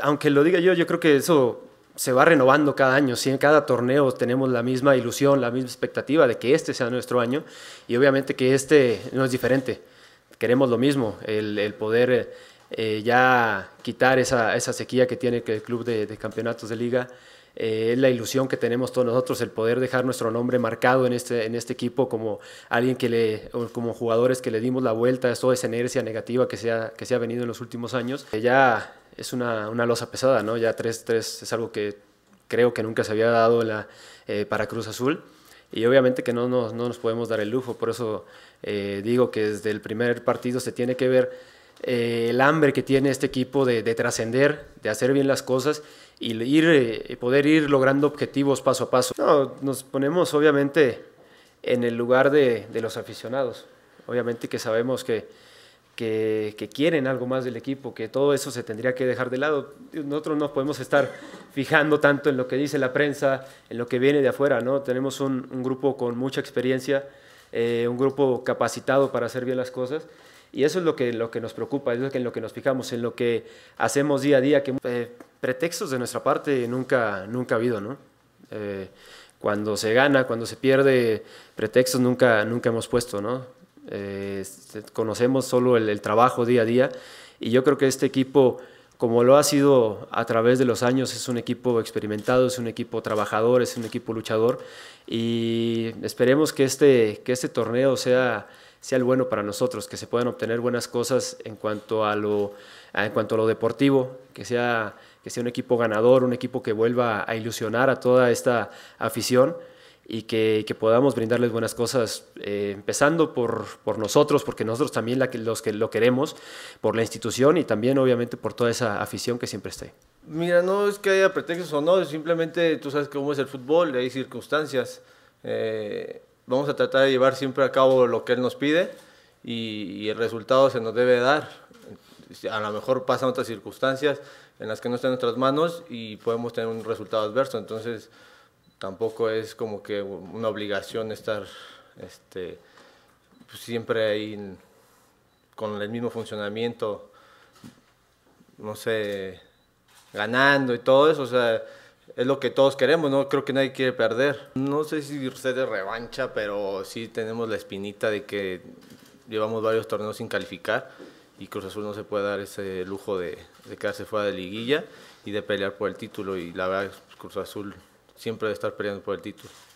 aunque lo diga yo, yo creo que eso se va renovando cada año, si en cada torneo tenemos la misma ilusión, la misma expectativa de que este sea nuestro año y obviamente que este no es diferente, queremos lo mismo, el, poder eh, ya quitar esa, sequía que tiene el club de, campeonatos de liga, eh, es la ilusión que tenemos todos nosotros, el poder dejar nuestro nombre marcado en este, este equipo como alguien que le, como jugadores que le dimos la vuelta a toda esa inercia negativa que se ha, venido en los últimos años. ya es una, una losa pesada, ¿no? Ya 3-3 es algo que creo que nunca se había dado la, eh, para Cruz Azul. Y obviamente que no nos, no nos podemos dar el lujo, por eso eh, digo que desde el primer partido se tiene que ver eh, el hambre que tiene este equipo de, trascender, de hacer bien las cosas y ir, poder ir logrando objetivos paso a paso. No, nos ponemos obviamente en el lugar de los aficionados, obviamente que sabemos que que, quieren algo más del equipo, que todo eso se tendría que dejar de lado. Nosotros no podemos estar fijando tanto en lo que dice la prensa, en lo que viene de afuera, ¿no? Tenemos un, grupo con mucha experiencia, eh, un grupo capacitado para hacer bien las cosas. Y eso es lo que, lo que nos preocupa, es lo que, en lo que nos fijamos, en lo que hacemos día a día, que eh, pretextos de nuestra parte nunca, nunca ha habido, ¿no? Eh, cuando se gana, cuando se pierde, pretextos nunca, nunca hemos puesto, ¿no? Eh, conocemos solo el, trabajo día a día y yo creo que este equipo, como lo ha sido a través de los años, es un equipo experimentado, es un equipo trabajador, es un equipo luchador y esperemos que este, que este torneo sea, sea el bueno para nosotros, que se puedan obtener buenas cosas en cuanto a lo, en cuanto a lo deportivo, que sea, que sea un equipo ganador, un equipo que vuelva a ilusionar a toda esta afición y que, podamos brindarles buenas cosas, eh, empezando por, por, nosotros, porque nosotros también la los que lo queremos, por la institución y también obviamente por toda esa afición que siempre está ahí. Mira, no es que haya pretextos o no, simplemente tú sabes cómo es el fútbol, hay circunstancias. Eh, vamos a tratar de llevar siempre a cabo lo que él nos pide y, el resultado se nos debe dar. A lo mejor pasan otras circunstancias en las que no están en nuestras manos y podemos tener un resultado adverso. Entonces, tampoco es como que una obligación estar este, pues, siempre ahí con el mismo funcionamiento, no sé, ganando y todo eso, o sea, es lo que todos queremos, no creo que nadie quiere perder. No sé si usted es revancha, pero sí tenemos la espinita de que llevamos varios torneos sin calificar y Cruz Azul no se puede dar ese lujo de, quedarse fuera de liguilla y de pelear por el título y la verdad pues, Cruz Azul siempre de estar peleando por el título.